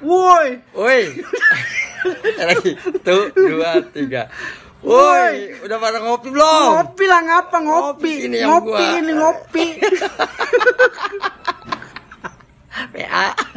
Woi. Woi. Lagi. dua, tiga. Woi, udah pada ngopi belum? Ngopi lah ngapa ngopi? ngopi ini ngopi, gua. ini ngopi. Ah.